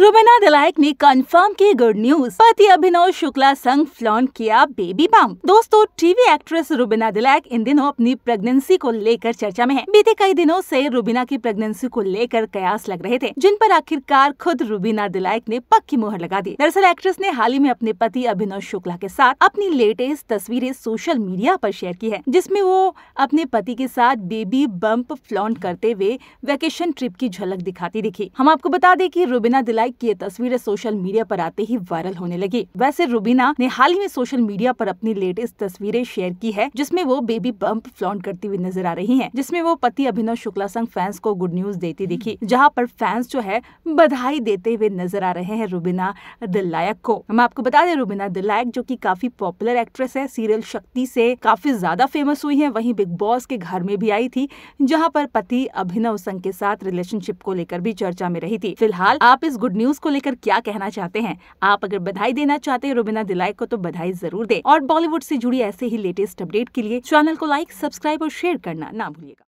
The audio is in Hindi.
रुबेना दिलायक ने कंफर्म की गुड न्यूज पति अभिनव शुक्ला संग फ्लॉन्ट किया बेबी बम दोस्तों टीवी एक्ट्रेस रुबेना दिलायक इन दिनों अपनी प्रेगनेंसी को लेकर चर्चा में है बीते कई दिनों से रुबीना की प्रेगनेंसी को लेकर कयास लग रहे थे जिन पर आखिरकार खुद रुबीना दिलायक ने पक्की मोहर लगा दी दरअसल एक्ट्रेस ने हाल ही में अपने पति अभिनव शुक्ला के साथ अपनी लेटेस्ट तस्वीरें सोशल मीडिया आरोप शेयर की है जिसमे वो अपने पति के साथ बेबी बम्प फ्लॉन्ट करते हुए वेकेशन ट्रिप की झलक दिखाती दिखी हम आपको बता दें की रुबीना दिलायक लाइक की ये तस्वीरें सोशल मीडिया पर आते ही वायरल होने लगी वैसे रुबीना ने हाल ही में सोशल मीडिया पर अपनी लेटेस्ट तस्वीरें शेयर की है जिसमें वो बेबी बम्प फ्लॉन्ट करती हुई नजर आ रही हैं जिसमें वो पति अभिनव शुक्ला संग फैंस को गुड न्यूज देती दिखी जहाँ पर फैंस जो है बधाई देते हुए नजर आ रहे हैं रुबीना दिल्लायक को हम आपको बता दें रुबीना दिल्लायक जो की काफी पॉपुलर एक्ट्रेस है सीरियल शक्ति से काफी ज्यादा फेमस हुई है वही बिग बॉस के घर में भी आई थी जहाँ पर पति अभिनव संघ के साथ रिलेशनशिप को लेकर भी चर्चा में रही थी फिलहाल आप इस गुड न्यूज को लेकर क्या कहना चाहते हैं आप अगर बधाई देना चाहते हैं रुबिना दिलाई को तो बधाई जरूर दे और बॉलीवुड से जुड़ी ऐसे ही लेटेस्ट अपडेट के लिए चैनल को लाइक सब्सक्राइब और शेयर करना ना भूलिएगा